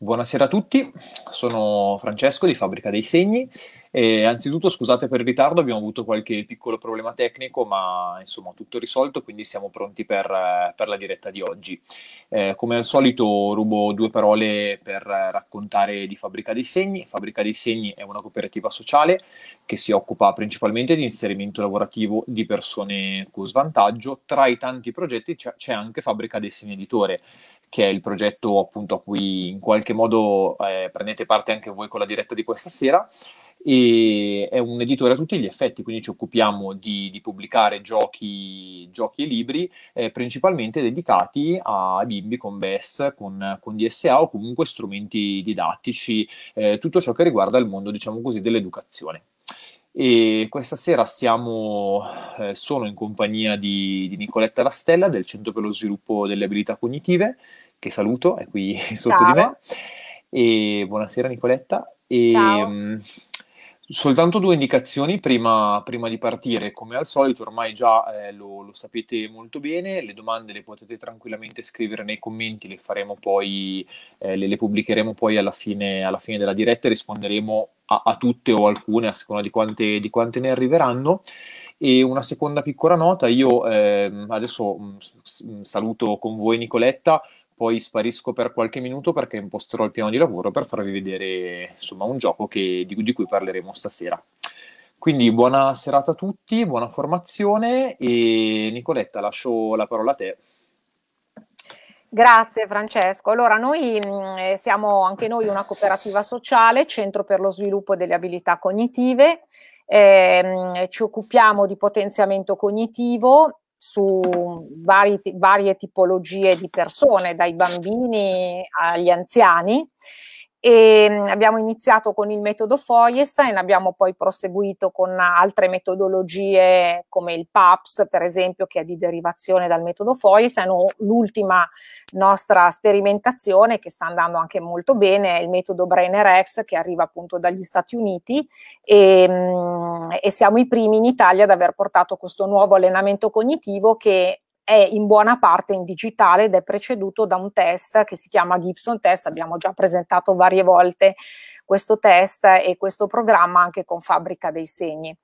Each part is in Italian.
Buonasera a tutti, sono Francesco di Fabbrica dei Segni e anzitutto scusate per il ritardo, abbiamo avuto qualche piccolo problema tecnico ma insomma tutto risolto quindi siamo pronti per, per la diretta di oggi. Eh, come al solito rubo due parole per raccontare di Fabbrica dei Segni. Fabbrica dei Segni è una cooperativa sociale che si occupa principalmente di inserimento lavorativo di persone con svantaggio. Tra i tanti progetti c'è anche Fabbrica dei Segni Editore che è il progetto appunto a cui in qualche modo eh, prendete parte anche voi con la diretta di questa sera. E è un editore a tutti gli effetti, quindi ci occupiamo di, di pubblicare giochi, giochi, e libri eh, principalmente dedicati a bimbi con BES, con, con DSA o comunque strumenti didattici, eh, tutto ciò che riguarda il mondo, diciamo così, dell'educazione e questa sera siamo eh, solo in compagnia di, di, Nicoletta Rastella del Centro per lo Sviluppo delle Abilità Cognitive, che saluto, è qui Ciao. sotto di me. E buonasera Nicoletta. E, Ciao. Mm, Soltanto due indicazioni prima, prima, di partire, come al solito ormai già eh, lo, lo, sapete molto bene, le domande le potete tranquillamente scrivere nei commenti, le, poi, eh, le, le pubblicheremo poi alla fine, alla fine, della diretta e risponderemo a, a, tutte o alcune a seconda di quante, di quante ne arriveranno. E una seconda piccola nota, io eh, adesso mh, mm, saluto con voi Nicoletta, poi sparisco per qualche minuto perché imposterò il piano di lavoro per farvi vedere insomma, un gioco che, di, di, cui parleremo stasera. Quindi buona serata a tutti, buona formazione e Nicoletta lascio la parola a te. Grazie Francesco. Allora, noi mh, mm, eh, siamo anche noi una cooperativa sociale, Centro per lo sviluppo delle abilità cognitive. Eh, ci occupiamo di potenziamento cognitivo su vari, varie tipologie di persone, dai bambini agli anziani, e ehm, abbiamo iniziato con il metodo Foiestein, abbiamo poi proseguito con altre metodologie come il PAPS, per esempio, che è di derivazione dal metodo Foiestein, o l'ultima nostra sperimentazione che sta andando anche molto bene è il metodo BrainerX che arriva appunto dagli Stati Uniti e, ehm, e siamo i primi in Italia ad aver portato questo nuovo allenamento cognitivo che è in buona parte in digitale ed è preceduto da un test che si chiama Gibson Test, abbiamo già presentato varie volte questo test e questo programma anche con Fabbrica dei Segni.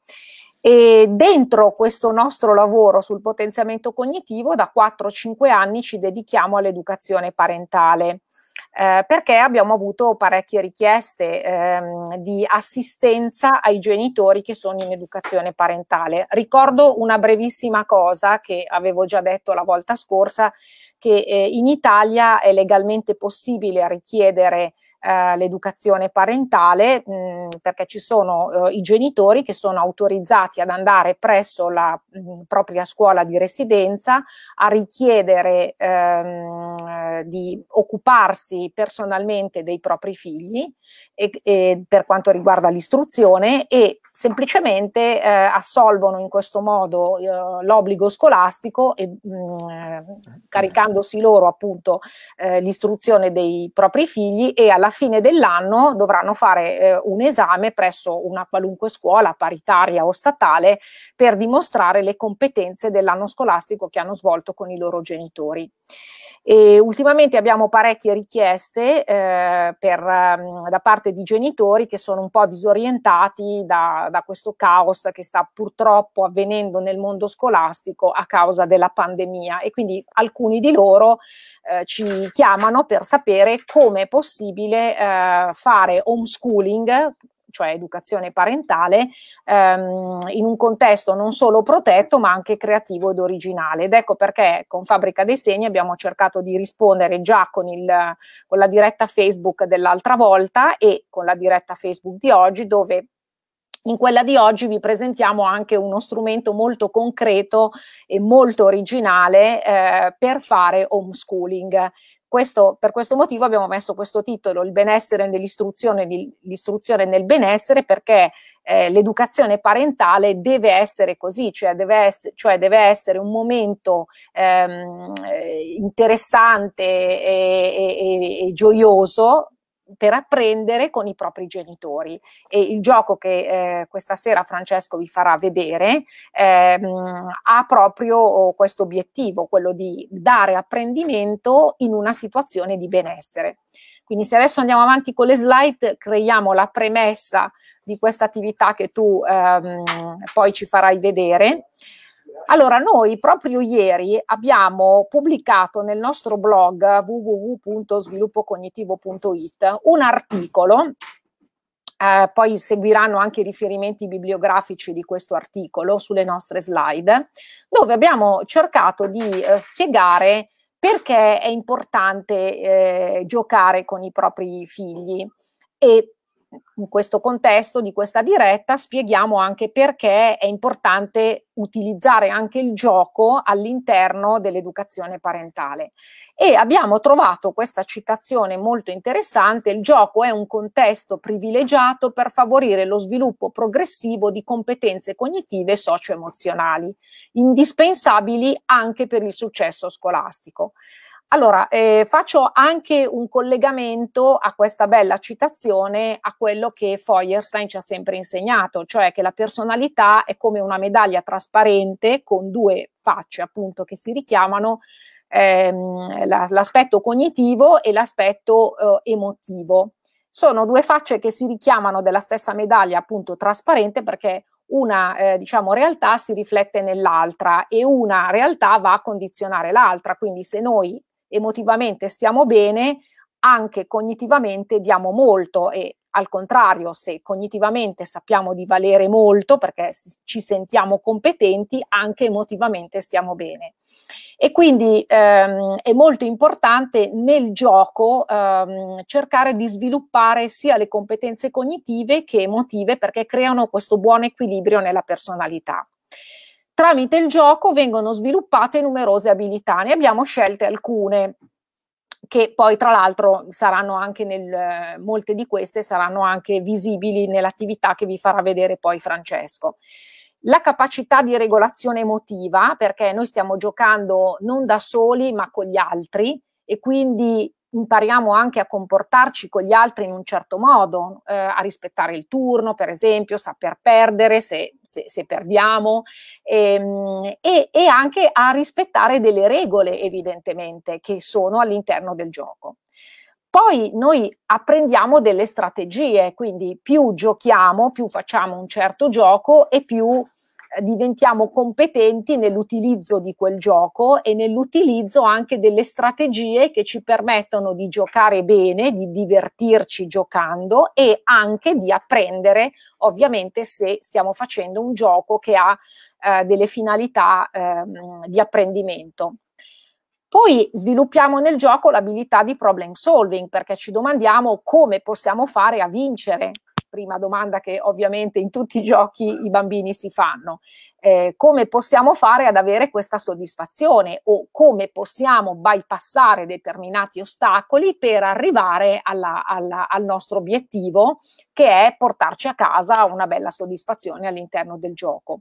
E dentro questo nostro lavoro sul potenziamento cognitivo da 4-5 anni ci dedichiamo all'educazione parentale eh, perché abbiamo avuto parecchie richieste ehm, di assistenza ai genitori che sono in educazione parentale. Ricordo una brevissima cosa che avevo già detto la volta scorsa, che eh, in Italia è legalmente possibile richiedere eh, l'educazione parentale mm, perché ci sono eh, i genitori che sono autorizzati ad andare presso la mm, propria scuola di residenza a richiedere ehm, eh, di occuparsi personalmente dei propri figli e, e per quanto riguarda l'istruzione e semplicemente eh, assolvono in questo modo eh, l'obbligo scolastico e, mh, mm, eh, caricandosi loro appunto eh, l'istruzione dei propri figli e alla fine dell'anno dovranno fare eh, un esame presso una qualunque scuola paritaria o statale per dimostrare le competenze dell'anno scolastico che hanno svolto con i loro genitori. E ultimamente ultimamente abbiamo parecchie richieste eh, per, mm, da parte di genitori che sono un po' disorientati da, da questo caos che sta purtroppo avvenendo nel mondo scolastico a causa della pandemia e quindi alcuni di loro eh, ci chiamano per sapere come è possibile eh, fare homeschooling, cioè educazione parentale, ehm, in un contesto non solo protetto ma anche creativo ed originale. Ed ecco perché con Fabbrica dei Segni abbiamo cercato di rispondere già con, il, con la diretta Facebook dell'altra volta e con la diretta Facebook di oggi dove in quella di oggi vi presentiamo anche uno strumento molto concreto e molto originale eh, per fare homeschooling. Questo, per questo motivo abbiamo messo questo titolo, il benessere nell'istruzione, l'istruzione nel benessere, perché eh, l'educazione parentale deve essere così, cioè deve, ess cioè deve essere un momento ehm, eh, interessante e, e, e, e gioioso per apprendere con i propri genitori. E il gioco che eh, questa sera Francesco vi farà vedere ehm, ha proprio oh, questo obiettivo, quello di dare apprendimento in una situazione di benessere. Quindi se adesso andiamo avanti con le slide, creiamo la premessa di questa attività che tu ehm, poi ci farai vedere. Allora, noi proprio ieri abbiamo pubblicato nel nostro blog www.sviluppocognitivo.it un articolo eh, poi seguiranno anche i riferimenti bibliografici di questo articolo sulle nostre slide, dove abbiamo cercato di eh, spiegare perché è importante eh, giocare con i propri figli e in questo contesto di questa diretta spieghiamo anche perché è importante utilizzare anche il gioco all'interno dell'educazione parentale. E abbiamo trovato questa citazione molto interessante, il gioco è un contesto privilegiato per favorire lo sviluppo progressivo di competenze cognitive e socio-emozionali, indispensabili anche per il successo scolastico. Allora, eh, faccio anche un collegamento a questa bella citazione a quello che Feuerstein ci ha sempre insegnato, cioè che la personalità è come una medaglia trasparente con due facce appunto che si richiamano ehm, la, l'aspetto cognitivo e l'aspetto eh, emotivo. Sono due facce che si richiamano della stessa medaglia appunto trasparente perché una eh, diciamo, realtà si riflette nell'altra e una realtà va a condizionare l'altra. Quindi se noi emotivamente stiamo bene, anche cognitivamente diamo molto e al contrario, se cognitivamente sappiamo di valere molto perché ci sentiamo competenti, anche emotivamente stiamo bene. E quindi ehm, è molto importante nel gioco ehm, cercare di sviluppare sia le competenze cognitive che emotive perché creano questo buon equilibrio nella personalità. Tramite il gioco vengono sviluppate numerose abilità, ne abbiamo scelte alcune che poi tra l'altro saranno anche nel, molte di queste saranno anche visibili nell'attività che vi farà vedere poi Francesco. La capacità di regolazione emotiva, perché noi stiamo giocando non da soli ma con gli altri e quindi impariamo anche a comportarci con gli altri in un certo modo, eh, a rispettare il turno, per esempio, saper perdere se, se, se perdiamo ehm, e, e anche a rispettare delle regole, evidentemente, che sono all'interno del gioco. Poi noi apprendiamo delle strategie, quindi più giochiamo, più facciamo un certo gioco e più diventiamo competenti nell'utilizzo di quel gioco e nell'utilizzo anche delle strategie che ci permettono di giocare bene, di divertirci giocando e anche di apprendere, ovviamente se stiamo facendo un gioco che ha eh, delle finalità eh, di apprendimento. Poi sviluppiamo nel gioco l'abilità di problem solving perché ci domandiamo come possiamo fare a vincere prima domanda che ovviamente in tutti i giochi i bambini si fanno, eh, come possiamo fare ad avere questa soddisfazione o come possiamo bypassare determinati ostacoli per arrivare alla, alla, al nostro obiettivo che è portarci a casa una bella soddisfazione all'interno del gioco.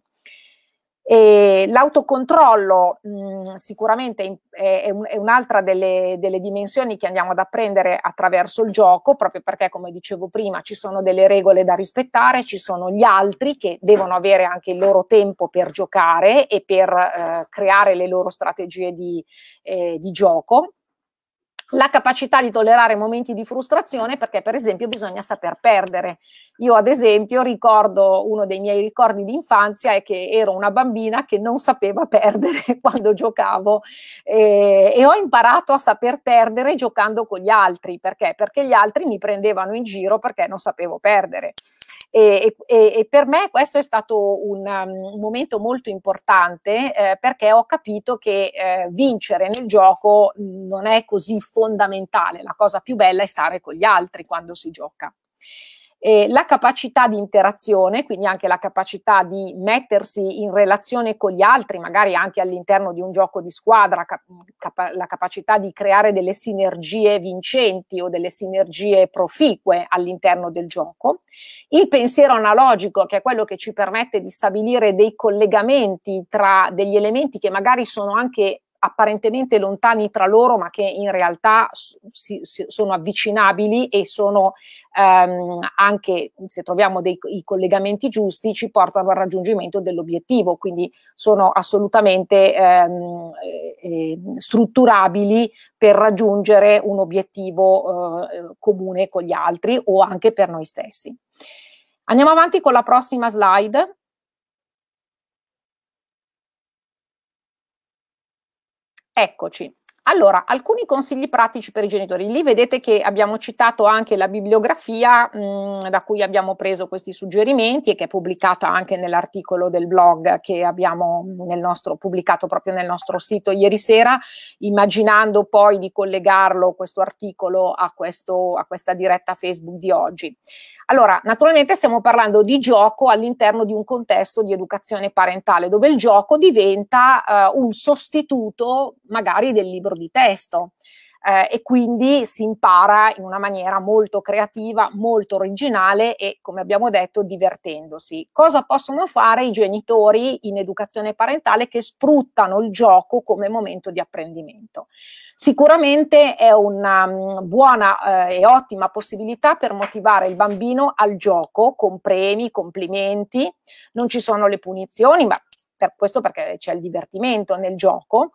E l'autocontrollo mh, mm, sicuramente è, è un'altra delle, delle, dimensioni che andiamo ad apprendere attraverso il gioco, proprio perché, come dicevo prima, ci sono delle regole da rispettare, ci sono gli altri che devono avere anche il loro tempo per giocare e per eh, creare le loro strategie di, eh, di gioco la capacità di tollerare momenti di frustrazione perché per esempio bisogna saper perdere. Io ad esempio ricordo uno dei miei ricordi di infanzia è che ero una bambina che non sapeva perdere quando giocavo eh, e ho imparato a saper perdere giocando con gli altri perché? Perché gli altri mi prendevano in giro perché non sapevo perdere. E, e, e per me questo è stato un, um, un momento molto importante eh, perché ho capito che eh, vincere nel gioco non è così fondamentale, la cosa più bella è stare con gli altri quando si gioca eh, la capacità di interazione, quindi anche la capacità di mettersi in relazione con gli altri, magari anche all'interno di un gioco di squadra, cap- la capacità di creare delle sinergie vincenti o delle sinergie proficue all'interno del gioco, il pensiero analogico, che è quello che ci permette di stabilire dei collegamenti tra degli elementi che magari sono anche apparentemente lontani tra loro, ma che in realtà si, si, sono avvicinabili e sono ehm, anche, se troviamo dei collegamenti giusti, ci portano al raggiungimento dell'obiettivo, quindi sono assolutamente ehm, eh, strutturabili per raggiungere un obiettivo eh, comune con gli altri o anche per noi stessi. Andiamo avanti con la prossima slide Eccoci. Allora, alcuni consigli pratici per i genitori. Lì vedete che abbiamo citato anche la bibliografia mh, mm, da cui abbiamo preso questi suggerimenti e che è pubblicata anche nell'articolo del blog che abbiamo nostro, pubblicato proprio nel nostro sito ieri sera, immaginando poi di collegarlo questo articolo a, questo, a questa diretta Facebook di oggi. Allora, naturalmente stiamo parlando di gioco all'interno di un contesto di educazione parentale, dove il gioco diventa eh, un sostituto magari del libro libro di testo. Eh, e quindi si impara in una maniera molto creativa, molto originale e, come abbiamo detto, divertendosi. Cosa possono fare i genitori in educazione parentale che sfruttano il gioco come momento di apprendimento? Sicuramente è una um, buona eh, e ottima possibilità per motivare il bambino al gioco con premi, complimenti, non ci sono le punizioni, ma per questo perché c'è il divertimento nel gioco.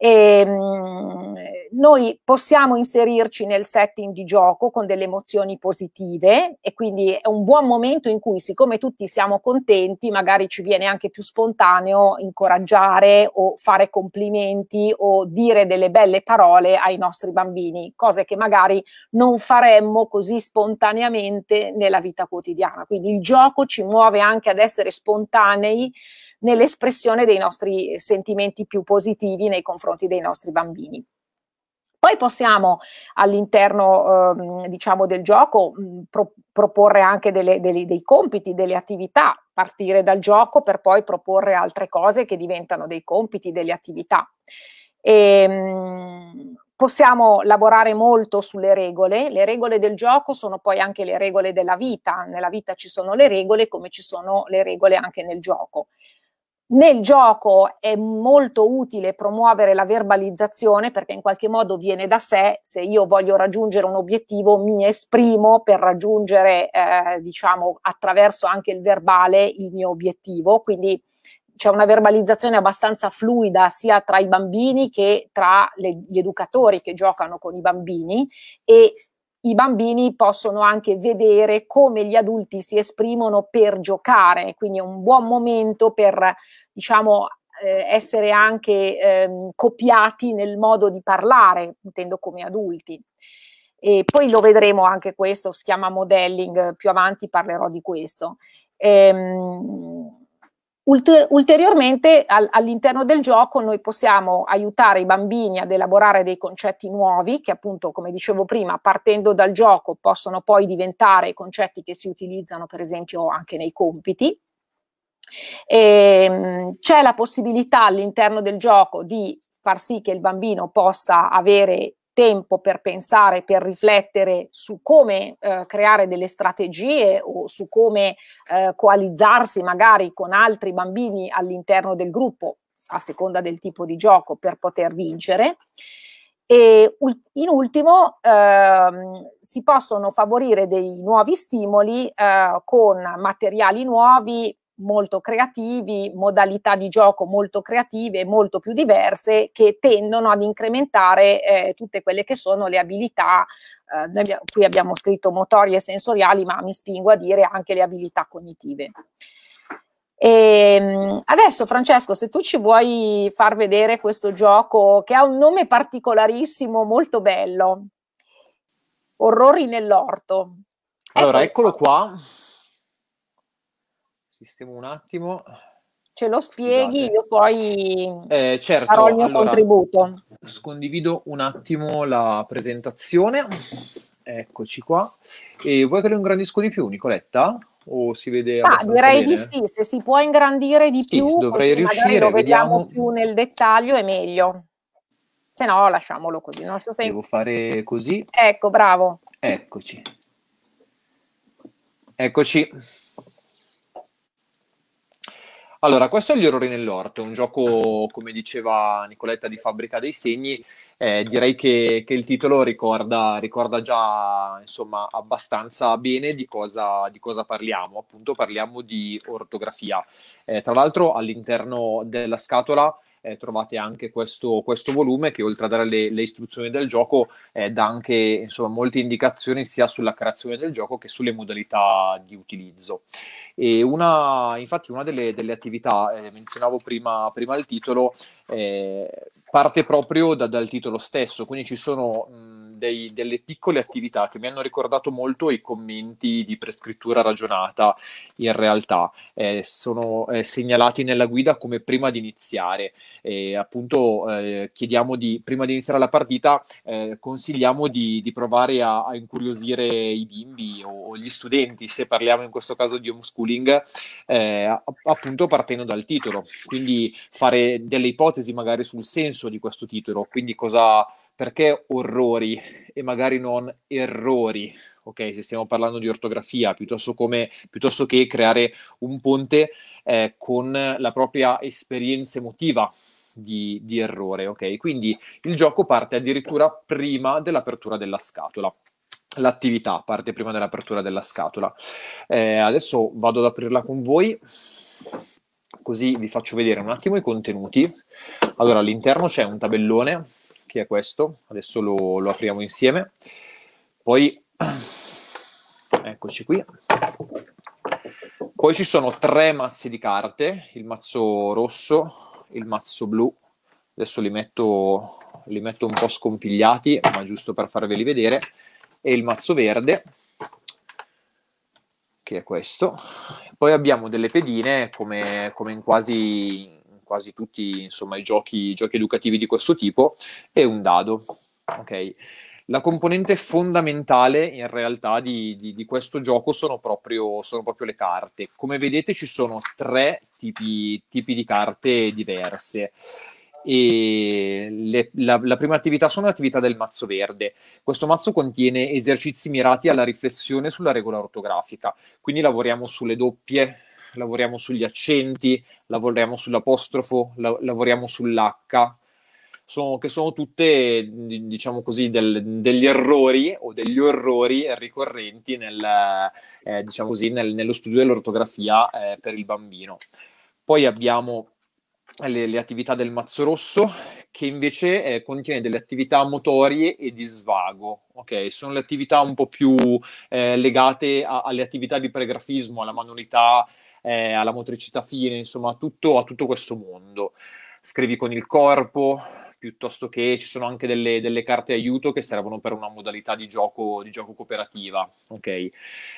E, ehm, noi possiamo inserirci nel setting di gioco con delle emozioni positive e quindi è un buon momento in cui siccome tutti siamo contenti magari ci viene anche più spontaneo incoraggiare o fare complimenti o dire delle belle parole ai nostri bambini, cose che magari non faremmo così spontaneamente nella vita quotidiana. Quindi il gioco ci muove anche ad essere spontanei nell'espressione dei nostri eh, sentimenti più positivi nei confronti dei nostri bambini. Poi possiamo all'interno eh, diciamo del gioco mh, mm, pro proporre anche delle, delle, dei compiti, delle attività, partire dal gioco per poi proporre altre cose che diventano dei compiti, delle attività. E, ehm, mh, possiamo lavorare molto sulle regole, le regole del gioco sono poi anche le regole della vita, nella vita ci sono le regole come ci sono le regole anche nel gioco. Nel gioco è molto utile promuovere la verbalizzazione perché in qualche modo viene da sé, se io voglio raggiungere un obiettivo mi esprimo per raggiungere, eh, diciamo, attraverso anche il verbale il mio obiettivo, quindi c'è una verbalizzazione abbastanza fluida sia tra i bambini che tra le, gli educatori che giocano con i bambini e i bambini possono anche vedere come gli adulti si esprimono per giocare, quindi è un buon momento per diciamo eh, essere anche ehm, copiati nel modo di parlare, intendo come adulti. E poi lo vedremo anche questo, si chiama modelling, più avanti parlerò di questo. Ehm, Ulter- ulteriormente al- all'interno del gioco noi possiamo aiutare i bambini ad elaborare dei concetti nuovi che appunto, come dicevo prima, partendo dal gioco possono poi diventare concetti che si utilizzano per esempio anche nei compiti, e, ehm, c'è la possibilità all'interno del gioco di far sì che il bambino possa avere tempo per pensare, per riflettere su come eh, creare delle strategie o su come eh, coalizzarsi magari con altri bambini all'interno del gruppo, a seconda del tipo di gioco, per poter vincere. E in ultimo ehm, si possono favorire dei nuovi stimoli eh, con materiali nuovi, molto creativi, modalità di gioco molto creative, molto più diverse, che tendono ad incrementare eh, tutte quelle che sono le abilità. Eh, noi abbiamo, qui abbiamo scritto motorie sensoriali, ma mi spingo a dire anche le abilità cognitive. E ehm, adesso Francesco, se tu ci vuoi far vedere questo gioco che ha un nome particolarissimo, molto bello, Orrori nell'orto. Allora, ecco eccolo qua. Sistemo un attimo. Ce lo spieghi, Scusate. io poi eh, certo, farò il mio allora, contributo. Scondivido un attimo la presentazione. Eccoci qua. E vuoi che lo ingrandisco di più, Nicoletta? O si vede ah, direi bene? di sì, se si può ingrandire di sì, più, dovrei riuscire, lo vediamo più nel dettaglio è meglio. Se no, lasciamolo così. Non so Se Devo fare così. Ecco, bravo. Eccoci. Eccoci. Allora, questo è Gli orrori nell'orto, un gioco, come diceva Nicoletta, di Fabbrica dei Segni. Eh, direi che, che, il titolo ricorda, ricorda già insomma, abbastanza bene di cosa, di cosa, parliamo. Appunto, parliamo di ortografia. Eh, tra l'altro, all'interno della scatola eh, trovate anche questo, questo, volume che oltre a dare le, le istruzioni del gioco eh, dà anche insomma, molte indicazioni sia sulla creazione del gioco che sulle modalità di utilizzo. E una, infatti una delle, delle attività, eh, menzionavo prima, prima, il titolo, eh, parte proprio da, dal titolo stesso, quindi ci sono... Mh, dei, delle piccole attività che mi hanno ricordato molto i commenti di prescrittura ragionata in realtà. Eh, sono eh, segnalati nella guida come prima di iniziare. Eh, appunto chiediamo di, prima di iniziare la partita, eh, consigliamo di, di provare a, a, incuriosire i bimbi o, o, gli studenti, se parliamo in questo caso di homeschooling, eh, appunto partendo dal titolo. Quindi fare delle ipotesi magari sul senso di questo titolo, quindi cosa perché orrori e magari non errori, ok? Se stiamo parlando di ortografia, piuttosto, come, piuttosto che creare un ponte eh, con la propria esperienza emotiva di, di errore, ok? Quindi il gioco parte addirittura prima dell'apertura della scatola l'attività parte prima dell'apertura della scatola. Eh, adesso vado ad aprirla con voi, così vi faccio vedere un attimo i contenuti. Allora, all'interno c'è un tabellone che è questo. Adesso lo, lo apriamo insieme. Poi, eccoci qui. Poi ci sono tre mazzi di carte, il mazzo rosso, il mazzo blu. Adesso li metto, li metto un po' scompigliati, ma giusto per farveli vedere. E il mazzo verde, che è questo. Poi abbiamo delle pedine, come, come in quasi quasi tutti insomma, i giochi, giochi educativi di questo tipo, e un dado. Okay. La componente fondamentale in realtà di, di, di questo gioco sono proprio, sono proprio, le carte. Come vedete ci sono tre tipi, tipi di carte diverse. Le, la, la, prima attività sono l'attività del mazzo verde. Questo mazzo contiene esercizi mirati alla riflessione sulla regola ortografica, quindi lavoriamo sulle doppie, lavoriamo sugli accenti, lavoriamo sull'apostrofo, la- lavoriamo sull'H, sono, che sono tutte, diciamo così, del, degli errori o degli orrori ricorrenti nel, eh, diciamo così, nel, nello studio dell'ortografia eh, per il bambino. Poi abbiamo le, le, attività del mazzo rosso che invece eh, contiene delle attività motorie e di svago. Okay? Sono le attività un po' più eh, legate a, alle attività di pregrafismo, alla manualità, eh, alla motricità fine, insomma, tutto, a tutto questo mondo. Scrivi con il corpo, piuttosto che ci sono anche delle, delle carte aiuto che servono per una modalità di gioco, di gioco cooperativa. Okay.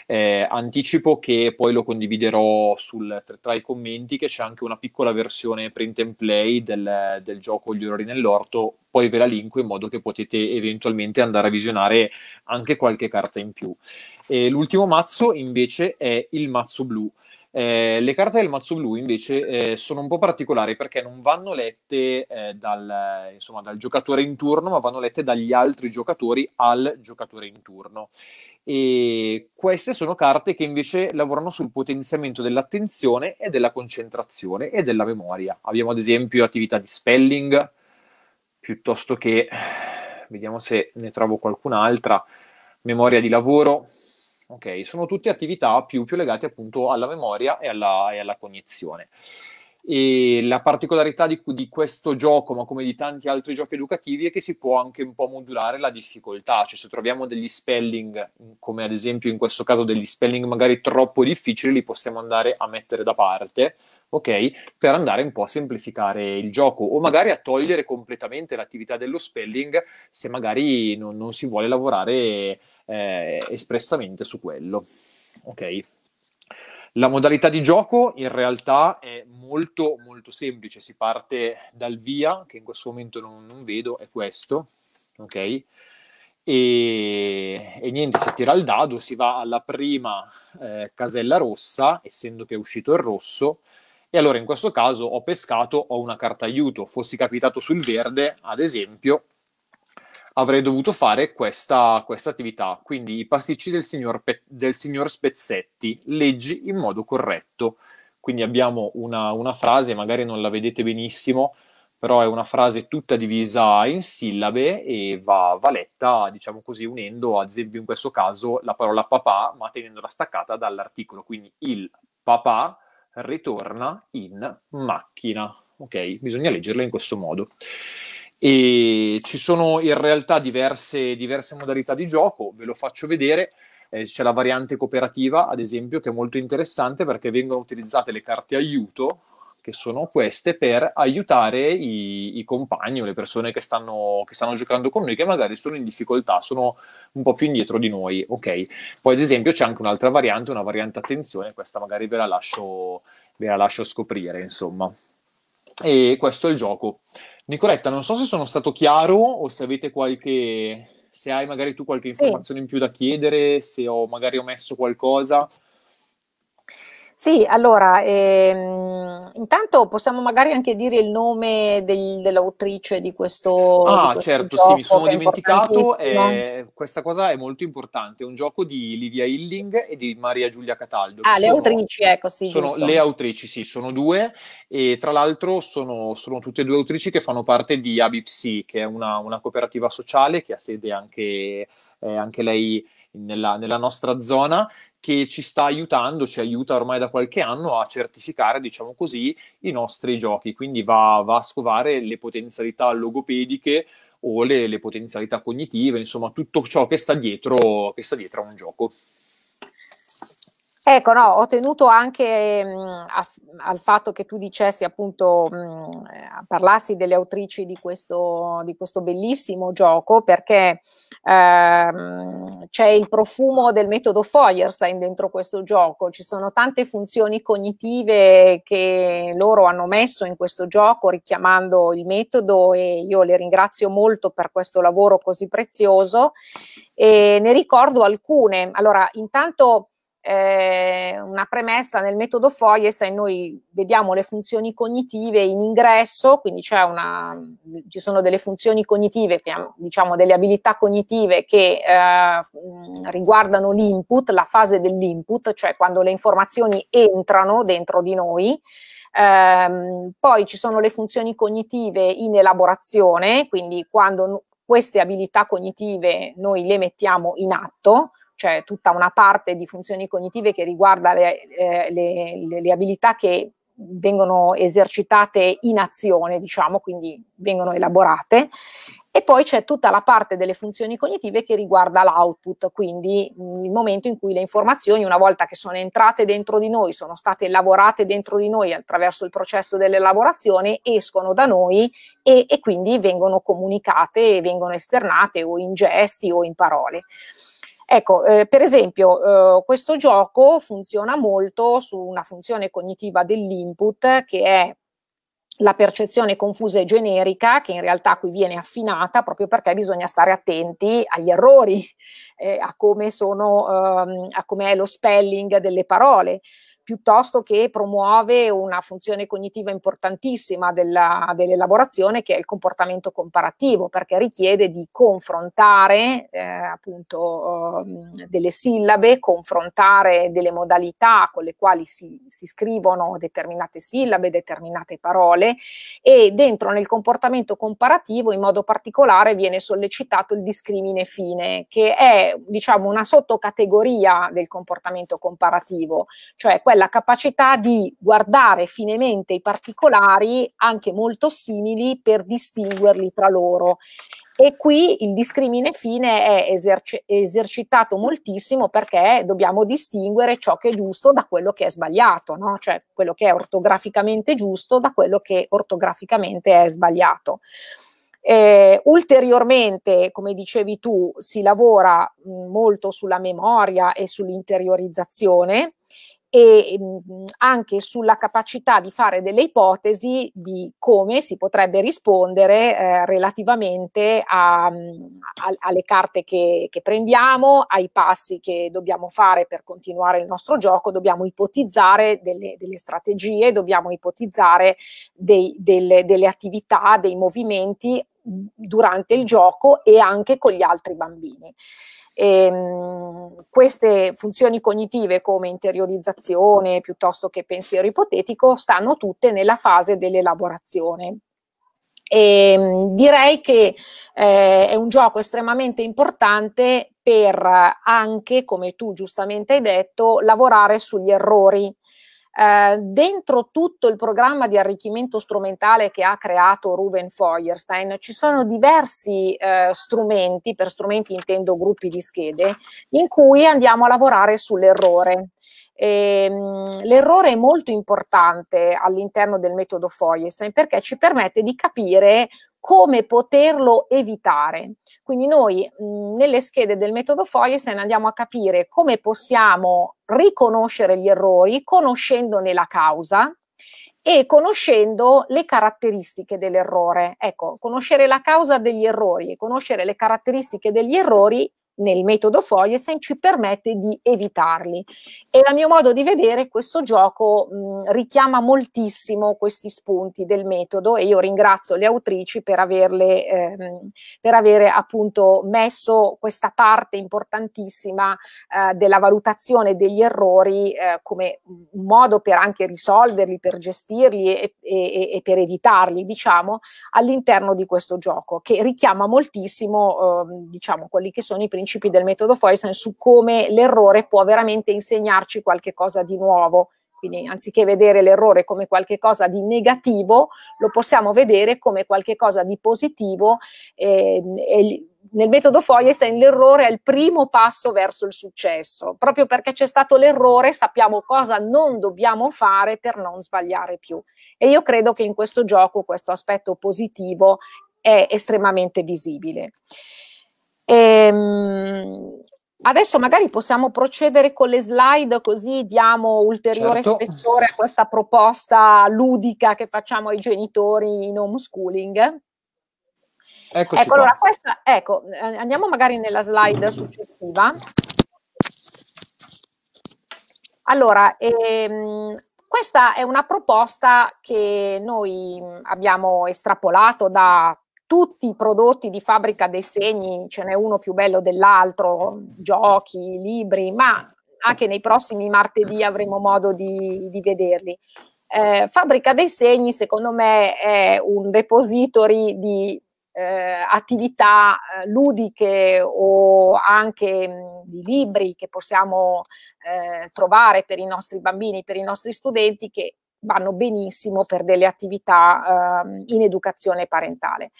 Eh, anticipo che poi lo condividerò sul, tra i commenti che c'è anche una piccola versione print and play del, del gioco Gli orari nell'orto, poi ve la linko in modo che potete eventualmente andare a visionare anche qualche carta in più. E l'ultimo mazzo invece è il mazzo blu. Eh, le carte del mazzo blu invece eh, sono un po' particolari perché non vanno lette eh, dal, insomma, dal, giocatore in turno, ma vanno lette dagli altri giocatori al giocatore in turno. E queste sono carte che invece lavorano sul potenziamento dell'attenzione e della concentrazione e della memoria. Abbiamo ad esempio attività di spelling, piuttosto che, vediamo se ne trovo qualcun'altra, memoria di lavoro, ok? Sono tutte attività più, più legate appunto alla memoria e alla, e alla cognizione. E la particolarità di, di, questo gioco, ma come di tanti altri giochi educativi, è che si può anche un po' modulare la difficoltà, cioè se troviamo degli spelling, come ad esempio in questo caso degli spelling magari troppo difficili, li possiamo andare a mettere da parte ok? Per andare un po' a semplificare il gioco o magari a togliere completamente l'attività dello spelling se magari non, non si vuole lavorare eh, espressamente su quello, ok? La modalità di gioco in realtà è molto molto semplice, si parte dal via, che in questo momento non, non vedo, è questo, ok? E, e, niente, si tira il dado, si va alla prima eh, casella rossa, essendo che è uscito il rosso, e allora in questo caso ho pescato, ho una carta aiuto. Fossi capitato sul verde, ad esempio, avrei dovuto fare questa, questa attività. Quindi i pasticci del signor, Pe- del signor, Spezzetti, leggi in modo corretto. Quindi abbiamo una, una frase, magari non la vedete benissimo, però è una frase tutta divisa in sillabe e va, va, letta, diciamo così, unendo, ad esempio in questo caso, la parola papà, ma tenendola staccata dall'articolo. Quindi il papà ritorna in mm. macchina. Ok, bisogna leggerla in questo modo. E ci sono in realtà diverse, diverse modalità di gioco, ve lo faccio vedere. Eh, c'è la variante cooperativa, ad esempio, che è molto interessante perché vengono utilizzate le carte aiuto che sono queste per aiutare i, i compagni o le persone che stanno, che stanno, giocando con noi, che magari sono in difficoltà, sono un po' più indietro di noi. Ok, poi ad esempio c'è anche un'altra variante, una variante attenzione, questa magari ve la lascio, ve la lascio scoprire, insomma. E questo è il gioco. Nicoletta, non so se sono stato chiaro o se avete qualche se hai magari tu qualche informazione sì. in più da chiedere, se ho magari omesso qualcosa. Sì, allora, ehm, intanto possiamo magari anche dire il nome del, dell'autrice di questo. Ah, di questo certo, sì, mi sono dimenticato. Eh, questa cosa è molto importante. È un gioco di Livia Hilling e di Maria Giulia Cataldo. Ah, le sono, autrici, ecco, sì. Sono giusto. le autrici, sì, sono due. E tra l'altro sono, sono, tutte e due autrici che fanno parte di Abipsi, che è una, una cooperativa sociale che ha sede anche, eh, anche lei. Nella, nella, nostra zona che ci sta aiutando, ci aiuta ormai da qualche anno a certificare, diciamo così, i nostri giochi, quindi va, va a scovare le potenzialità logopediche o le, le, potenzialità cognitive, insomma tutto ciò che sta dietro, che sta dietro a un gioco. Ecco, no, ho tenuto anche mh, a, al fatto che tu dicessi appunto, mh, parlassi delle autrici di questo, di questo bellissimo gioco perché ehm, c'è il profumo del metodo Feuerstein dentro questo gioco, ci sono tante funzioni cognitive che loro hanno messo in questo gioco richiamando il metodo e io le ringrazio molto per questo lavoro così prezioso e ne ricordo alcune. Allora, intanto eh, una premessa nel metodo Foyesai noi vediamo le funzioni cognitive in ingresso, quindi una, ci sono delle funzioni cognitive, diciamo delle abilità cognitive che eh, riguardano l'input, la fase dell'input, cioè quando le informazioni entrano dentro di noi. Ehm, poi ci sono le funzioni cognitive in elaborazione, quindi quando queste abilità cognitive noi le mettiamo in atto c'è cioè, tutta una parte di funzioni cognitive che riguarda le, eh, le, le abilità che vengono esercitate in azione, diciamo, quindi vengono elaborate. E poi c'è tutta la parte delle funzioni cognitive che riguarda l'output, quindi mm, il momento in cui le informazioni, una volta che sono entrate dentro di noi, sono state elaborate dentro di noi attraverso il processo dell'elaborazione, escono da noi e, e quindi vengono comunicate, vengono esternate o in gesti o in parole. Ecco, eh, per esempio, eh, questo gioco funziona molto su una funzione cognitiva dell'input che è la percezione confusa e generica, che in realtà qui viene affinata proprio perché bisogna stare attenti agli errori, eh, a come sono, ehm, a come è lo spelling delle parole piuttosto che promuove una funzione cognitiva importantissima della, dell'elaborazione che è il comportamento comparativo, perché richiede di confrontare eh, appunto ehm, delle sillabe, confrontare delle modalità con le quali si, si scrivono determinate sillabe, determinate parole e dentro nel comportamento comparativo in modo particolare viene sollecitato il discrimine fine, che è diciamo una sottocategoria del comportamento comparativo, cioè quella la capacità di guardare finemente i particolari, anche molto simili, per distinguerli tra loro. E qui il discrimine fine è eserci esercitato moltissimo perché dobbiamo distinguere ciò che è giusto da quello che è sbagliato, no? cioè quello che è ortograficamente giusto da quello che ortograficamente è sbagliato. Eh, ulteriormente, come dicevi tu, si lavora molto sulla memoria e sull'interiorizzazione e mh, mhmm, anche sulla capacità di fare delle ipotesi di come si potrebbe rispondere eh, relativamente a, mhmm, a, alle carte che, che prendiamo, ai passi che dobbiamo fare per continuare il nostro gioco, dobbiamo ipotizzare delle, delle strategie, dobbiamo ipotizzare dei, delle, delle attività, dei movimenti mhmm, durante il gioco e anche con gli altri bambini. Ehm, queste funzioni cognitive come interiorizzazione piuttosto che pensiero ipotetico stanno tutte nella fase dell'elaborazione. E, ehm, direi che eh, è un gioco estremamente importante per eh, anche, come tu giustamente hai detto, lavorare sugli errori eh, dentro tutto il programma di arricchimento strumentale che ha creato Ruben Feuerstein ci sono diversi eh, strumenti, per strumenti intendo gruppi di schede, in cui andiamo a lavorare sull'errore. Ehm, l'errore è molto importante all'interno del metodo Feuerstein perché ci permette di capire come poterlo evitare. Quindi noi mh, nelle schede del metodo Foyerstein andiamo a capire come possiamo riconoscere gli errori conoscendone la causa e conoscendo le caratteristiche dell'errore. Ecco, conoscere la causa degli errori e conoscere le caratteristiche degli errori nel metodo Foyesen ci permette di evitarli. E a mio modo di vedere questo gioco mh, richiama moltissimo questi spunti del metodo e io ringrazio le autrici per, averle, ehm, per avere appunto messo questa parte importantissima eh, della valutazione degli errori eh, come modo per anche risolverli, per gestirli e, e, e per evitarli, diciamo, all'interno di questo gioco che richiama moltissimo, ehm, diciamo, quelli che sono i principi principi del metodo Foysen su come l'errore può veramente insegnarci qualche cosa di nuovo. Quindi anziché vedere l'errore come qualcosa di negativo, lo possiamo vedere come qualcosa di positivo. Eh, e nel metodo Foyesen l'errore è il primo passo verso il successo. Proprio perché c'è stato l'errore sappiamo cosa non dobbiamo fare per non sbagliare più. E io credo che in questo gioco questo aspetto positivo è estremamente visibile. Ehm, adesso magari possiamo procedere con le slide così diamo ulteriore certo. spessore a questa proposta ludica che facciamo ai genitori in homeschooling. Eccoci ecco, allora, questa, ecco, eh, andiamo magari nella slide successiva. Allora, ehm, questa è una proposta che noi abbiamo estrapolato da tutti i prodotti di fabbrica dei segni, ce n'è uno più bello dell'altro, giochi, libri, ma anche nei prossimi martedì avremo modo di, di vederli. Eh, fabbrica dei segni, secondo me, è un repository di eh, attività eh, ludiche o anche mh, mm, di libri che possiamo eh, trovare per i nostri bambini, per i nostri studenti, che vanno benissimo per delle attività eh, in educazione parentale.